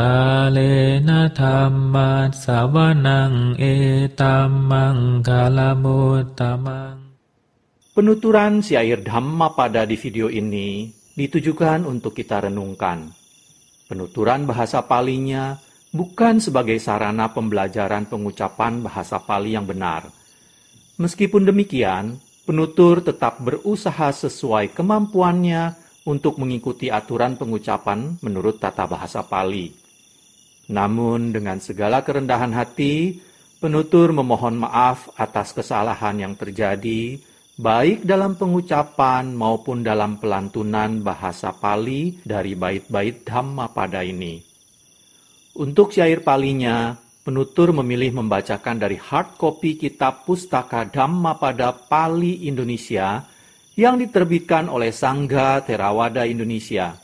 กาเลนะธรรมัสสวนังเอตัมมังคาลมุตตมัง e Penuturan si air Dhamma pada di video ini ditujukan untuk kita renungkan. Penuturan bahasa palinya bukan sebagai sarana pembelajaran pengucapan bahasa pali yang benar. Meskipun demikian, penutur tetap berusaha sesuai kemampuannya untuk mengikuti aturan pengucapan menurut tata bahasa Pali. Namun dengan segala kerendahan hati, penutur memohon maaf atas kesalahan yang terjadi, baik dalam pengucapan maupun dalam pelantunan bahasa Pali dari bait-bait Dhamma pada ini. Untuk syair palinya, penutur memilih membacakan dari hard copy kitab pustaka Dhamma pada Pali Indonesia yang diterbitkan oleh Sangga Terawada Indonesia.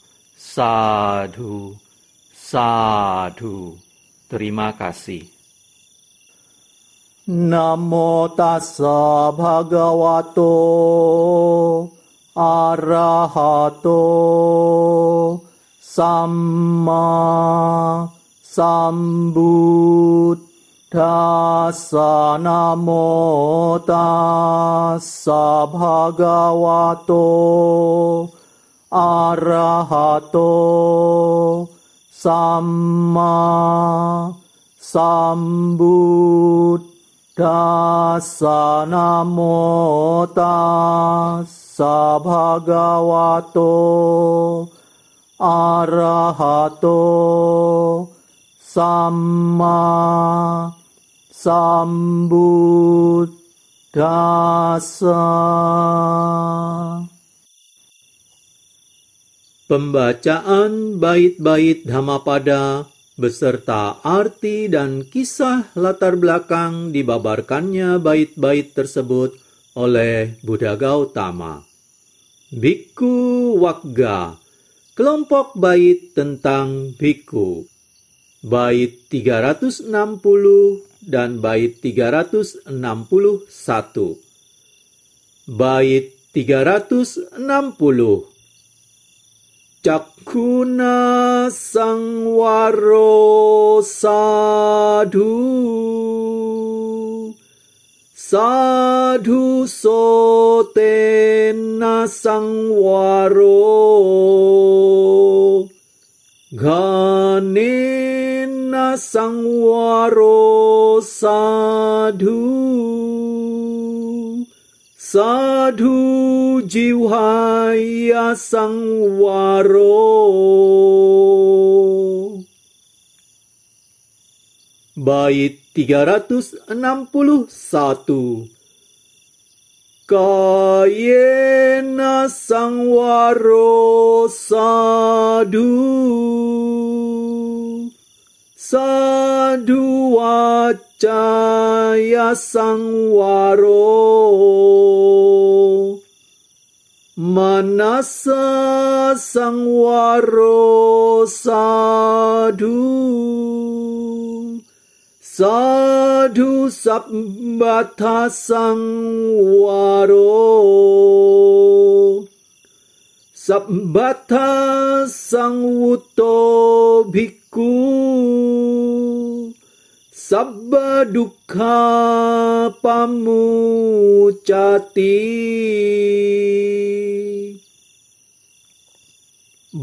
Sadhu, sadhu. Terima kasih. Namo tassa bhagavato arahato samma sambuddhassa namo tassa bhagavato arahato sama sambut dasanamo tassa bhagavato arahato sama sambut dasanamo Pembacaan bait-bait Dhammapada beserta arti dan kisah latar belakang dibabarkannya bait-bait tersebut oleh Buddha Gautama. Biku Wagga, kelompok bait tentang biku. Bait 360 dan bait 361. Bait 360 Cakuna sang waro sadhu sadhu sotena sang waro ganena sadhu Sadhu Jiwaya waro Bait 361 Kayena sang waro Sadhu Sadhu Jaya Sang Waro Manasa Sang Waro Sadhu Sadhu Sabbata Sang Waro Sabbata Sang Wuto Bhikkhu sabba pamu pamucati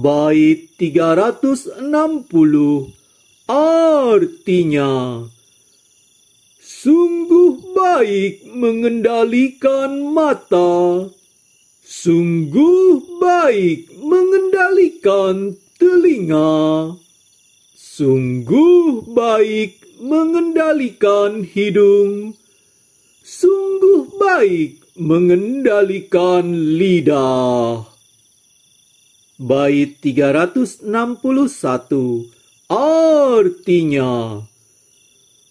Bait 360 artinya Sungguh baik mengendalikan mata Sungguh baik mengendalikan telinga Sungguh baik mengendalikan hidung. Sungguh baik mengendalikan lidah. Bait 361 artinya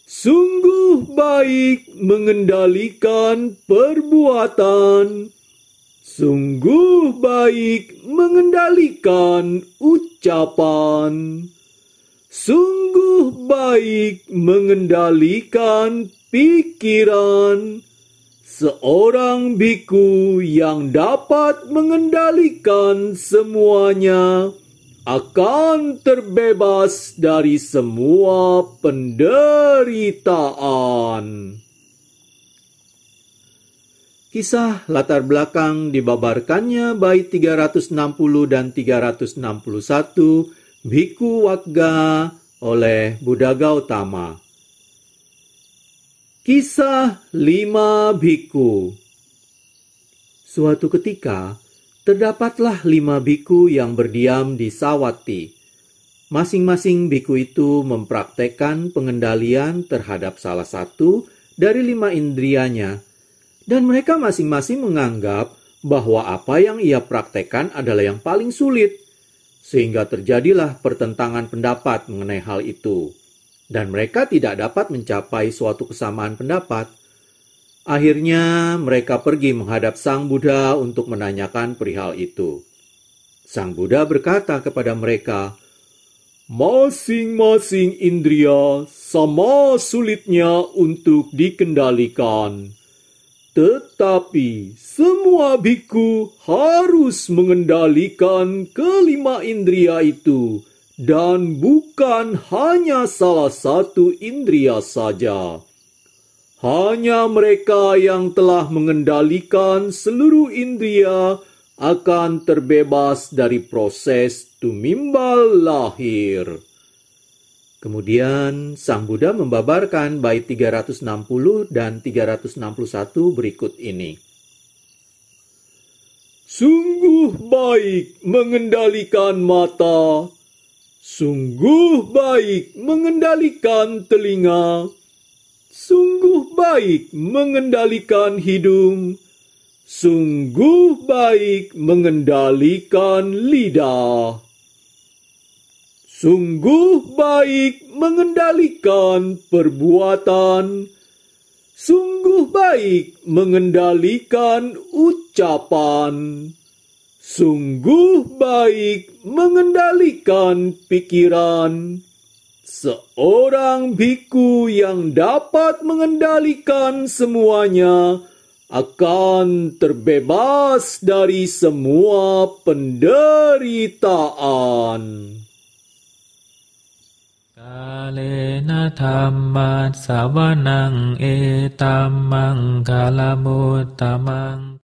Sungguh baik mengendalikan perbuatan. Sungguh baik mengendalikan ucapan sungguh baik mengendalikan pikiran seorang biku yang dapat mengendalikan semuanya akan terbebas dari semua penderitaan. Kisah latar belakang dibabarkannya bait 360 dan 361 Biku Wagga oleh Buddha Gautama. Kisah lima biku. Suatu ketika, terdapatlah lima biku yang berdiam di Sawati. Masing-masing biku itu mempraktekkan pengendalian terhadap salah satu dari lima indrianya, dan mereka masing-masing menganggap bahwa apa yang ia praktekkan adalah yang paling sulit sehingga terjadilah pertentangan pendapat mengenai hal itu, dan mereka tidak dapat mencapai suatu kesamaan pendapat. Akhirnya, mereka pergi menghadap Sang Buddha untuk menanyakan perihal itu. Sang Buddha berkata kepada mereka, "Masing-masing indria sama sulitnya untuk dikendalikan." Tetapi semua biku harus mengendalikan kelima indria itu dan bukan hanya salah satu indria saja. Hanya mereka yang telah mengendalikan seluruh indria akan terbebas dari proses tumimbal lahir. Kemudian Sang Buddha membabarkan bait 360 dan 361 berikut ini. Sungguh baik mengendalikan mata, sungguh baik mengendalikan telinga, sungguh baik mengendalikan hidung, sungguh baik mengendalikan lidah. Sungguh baik mengendalikan perbuatan, sungguh baik mengendalikan ucapan, sungguh baik mengendalikan pikiran. Seorang biku yang dapat mengendalikan semuanya akan terbebas dari semua penderitaan. กาเลนะธรรมะสาวนังเอตัมมังคาลโมตตมัง